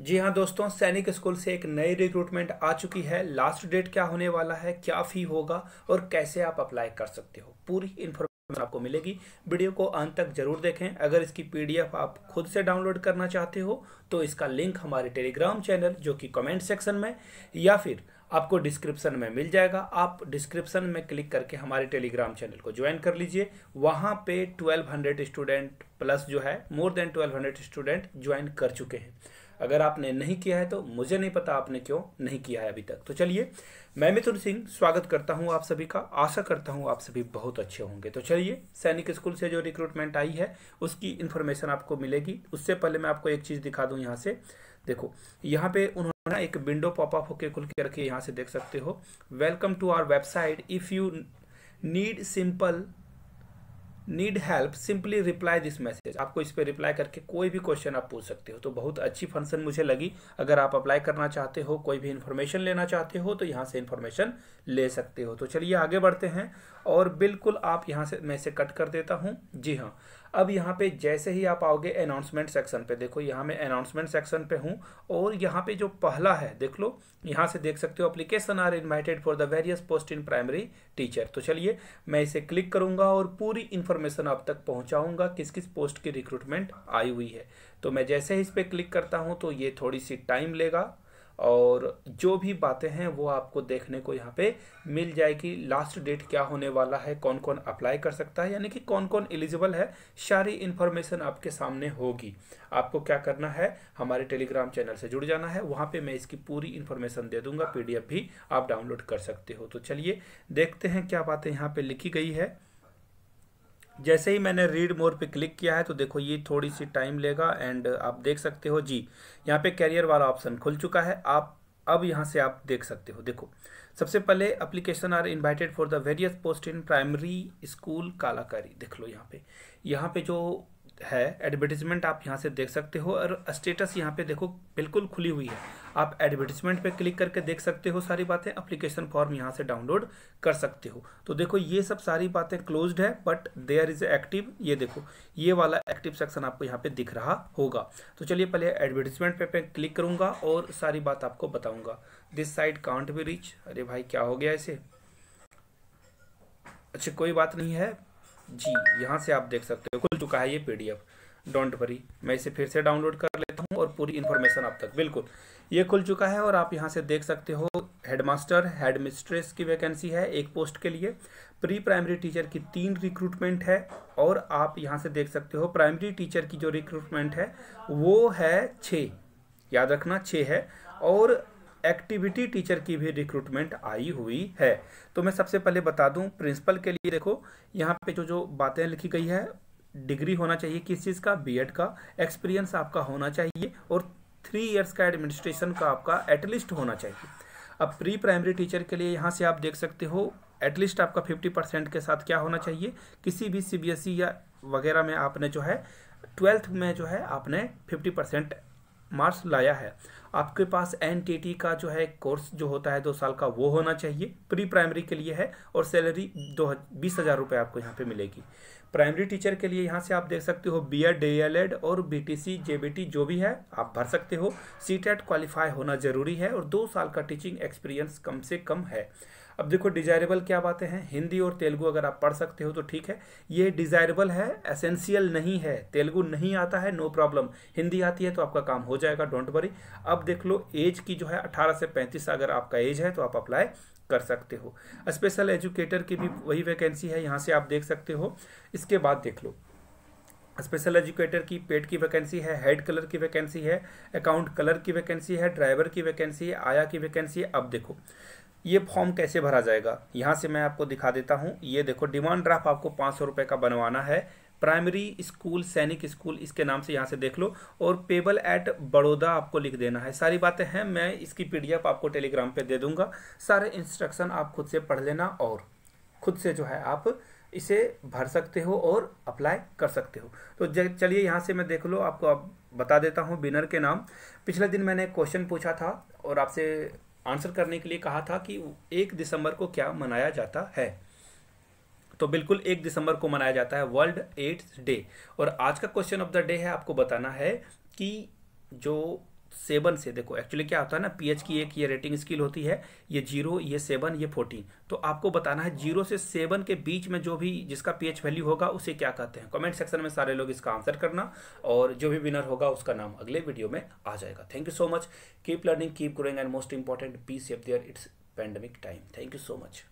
जी हाँ दोस्तों सैनिक स्कूल से एक नई रिक्रूटमेंट आ चुकी है लास्ट डेट क्या होने वाला है क्या फी होगा और कैसे आप अप्लाई कर सकते हो पूरी इन्फॉर्मेशन आपको मिलेगी वीडियो को अंत तक जरूर देखें अगर इसकी पीडीएफ आप खुद से डाउनलोड करना चाहते हो तो इसका लिंक हमारे टेलीग्राम चैनल जो कि कमेंट सेक्शन में या फिर आपको डिस्क्रिप्शन में मिल जाएगा आप डिस्क्रिप्शन में क्लिक करके हमारे टेलीग्राम चैनल को ज्वाइन कर लीजिए वहाँ पे 1200 स्टूडेंट प्लस जो है मोर देन 1200 स्टूडेंट ज्वाइन कर चुके हैं अगर आपने नहीं किया है तो मुझे नहीं पता आपने क्यों नहीं किया है अभी तक तो चलिए मैं मिथुन सिंह स्वागत करता हूँ आप सभी का आशा करता हूँ आप सभी बहुत अच्छे होंगे तो चलिए सैनिक स्कूल से जो रिक्रूटमेंट आई है उसकी इन्फॉर्मेशन आपको मिलेगी उससे पहले मैं आपको एक चीज़ दिखा दूँ यहाँ से देखो यहाँ पे उन्होंने एक विंडो पॉपअप होके खुल के रखी है यहाँ से देख सकते हो welcome to our website if you need simple need help simply reply this message आपको इस पर रिप्लाई करके कोई भी क्वेश्चन आप पूछ सकते हो तो बहुत अच्छी फंक्शन मुझे लगी अगर आप अप्लाई करना चाहते हो कोई भी इन्फॉर्मेशन लेना चाहते हो तो यहाँ से इन्फॉर्मेशन ले सकते हो तो चलिए आगे बढ़ते हैं और बिल्कुल आप यहाँ से मैं इसे कट कर देता हूँ जी हाँ अब यहाँ पे जैसे ही आप आओगे अनाउंसमेंट सेक्शन पे देखो यहाँ मैं अनाउंसमेंट सेक्शन पे हूँ और यहाँ पे जो पहला है देख लो यहाँ से देख सकते हो application are invited for the various post in primary teacher तो चलिए मैं इसे क्लिक करूँगा और पूरी इन्फॉर्मेशन आप तक पहुँचाऊँगा किस किस पोस्ट की रिक्रूटमेंट आई हुई है तो मैं जैसे ही इस पर क्लिक करता हूँ तो ये थोड़ी सी टाइम लेगा और जो भी बातें हैं वो आपको देखने को यहाँ पे मिल जाएगी लास्ट डेट क्या होने वाला है कौन कौन अप्लाई कर सकता है यानी कि कौन कौन एलिजिबल है सारी इन्फॉर्मेशन आपके सामने होगी आपको क्या करना है हमारे टेलीग्राम चैनल से जुड़ जाना है वहाँ पर मैं इसकी पूरी इन्फॉर्मेशन दे दूँगा पी भी आप डाउनलोड कर सकते हो तो चलिए देखते हैं क्या बातें यहाँ पर लिखी गई है जैसे ही मैंने रीड मोर पे क्लिक किया है तो देखो ये थोड़ी सी टाइम लेगा एंड आप देख सकते हो जी यहाँ पे कैरियर वाला ऑप्शन खुल चुका है आप अब यहाँ से आप देख सकते हो देखो सबसे पहले application are invited for the various post in primary school कालाकारी देख लो यहाँ पे यहाँ पे जो है एडवर्टीजमेंट आप यहाँ से देख सकते हो और स्टेटस यहाँ पे देखो बिल्कुल खुली हुई है आप एडवर्टीजमेंट पे क्लिक करके देख सकते हो सारी बातें अप्लीकेशन फॉर्म यहाँ से डाउनलोड कर सकते हो तो देखो ये सब सारी बातें क्लोज्ड है बट देयर इज एक्टिव ये देखो ये वाला एक्टिव सेक्शन आपको यहाँ पे दिख रहा होगा तो चलिए पहले एडवर्टीजमेंट पे क्लिक करूंगा और सारी बात आपको बताऊंगा दिस साइड काउंट भी रीच अरे भाई क्या हो गया इसे अच्छा कोई बात नहीं है जी यहाँ से आप देख सकते हो खुल चुका है ये पीडीएफ डोंट वरी मैं इसे फिर से डाउनलोड कर लेता हूँ और पूरी इन्फॉर्मेशन आप तक बिल्कुल ये खुल चुका है और आप यहाँ से देख सकते हो हेडमास्टर हेड मिस्ट्रेस की वैकेंसी है एक पोस्ट के लिए प्री प्राइमरी टीचर की तीन रिक्रूटमेंट है और आप यहाँ से देख सकते हो प्राइमरी टीचर की जो रिक्रूटमेंट है वो है छः याद रखना छः है और एक्टिविटी टीचर की भी रिक्रूटमेंट आई हुई है तो मैं सबसे पहले बता दूं प्रिंसिपल के लिए देखो यहाँ पे जो जो बातें लिखी गई है डिग्री होना चाहिए किस चीज़ का बीएड का एक्सपीरियंस आपका होना चाहिए और थ्री इयर्स का एडमिनिस्ट्रेशन का आपका एटलीस्ट होना चाहिए अब प्री प्राइमरी टीचर के लिए यहाँ से आप देख सकते हो एटलीस्ट आपका फिफ्टी परसेंट के साथ क्या होना चाहिए किसी भी सी e या वगैरह में आपने जो है ट्वेल्थ में जो है आपने फिफ्टी परसेंट मार्क्स लाया है आपके पास एन का जो है कोर्स जो होता है दो साल का वो होना चाहिए प्री प्राइमरी के लिए है और सैलरी दो बीस हज़ार रुपये आपको यहाँ पे मिलेगी प्राइमरी टीचर के लिए यहाँ से आप देख सकते हो बी एड डी और बी टी सी जो भी है आप भर सकते हो सी क्वालिफाई होना ज़रूरी है और दो साल का टीचिंग एक्सपीरियंस कम से कम है अब देखो डिजायरेबल क्या बातें हैं हिंदी और तेलुगू अगर आप पढ़ सकते हो तो ठीक है ये डिजायरेबल है एसेंशियल नहीं है तेलुगू नहीं आता है नो प्रॉब्लम हिंदी आती है तो आपका काम हो जाएगा डोंट वरी अब देख लो एज की जो है अठारह से पैंतीस अगर आपका एज है तो आप अप्लाई कर सकते हो स्पेशल एजुकेटर की भी वही वैकेंसी है यहाँ से आप देख सकते हो इसके बाद देख लो स्पेशल एजुकेटर की पेट की वैकेंसी है हेड कलर की वैकेंसी है अकाउंट कलर की वैकेंसी है ड्राइवर की वैकेंसी है आया की वैकेंसी है अब देखो ये फॉर्म कैसे भरा जाएगा यहाँ से मैं आपको दिखा देता हूँ ये देखो डिमांड ड्राफ्ट आपको पाँच सौ रुपये का बनवाना है प्राइमरी स्कूल सैनिक स्कूल इसके नाम से यहाँ से देख लो और पेबल एट बड़ौदा आपको लिख देना है सारी बातें हैं मैं इसकी पी आपको टेलीग्राम पर दे दूंगा सारे इंस्ट्रक्शन आप खुद से पढ़ लेना और खुद से जो है आप इसे भर सकते हो और अप्लाई कर सकते हो तो चलिए यहाँ से मैं देख लो आपको आप बता देता हूँ बिनर के नाम पिछले दिन मैंने क्वेश्चन पूछा था और आपसे आंसर करने के लिए कहा था कि एक दिसंबर को क्या मनाया जाता है तो बिल्कुल एक दिसंबर को मनाया जाता है वर्ल्ड एड्स डे और आज का क्वेश्चन ऑफ द डे है आपको बताना है कि जो सेवन से देखो एक्चुअली क्या होता है ना पीएच की एक ये रेटिंग स्किल होती है ये जीरो ये सेवन ये फोर्टीन तो आपको बताना है जीरो से सेवन के बीच में जो भी जिसका पीएच वैल्यू होगा उसे क्या कहते हैं कमेंट सेक्शन में सारे लोग इसका आंसर करना और जो भी विनर होगा उसका नाम अगले वीडियो में आ जाएगा thank you so much keep learning keep growing and most important peace if there it's pandemic time thank you so much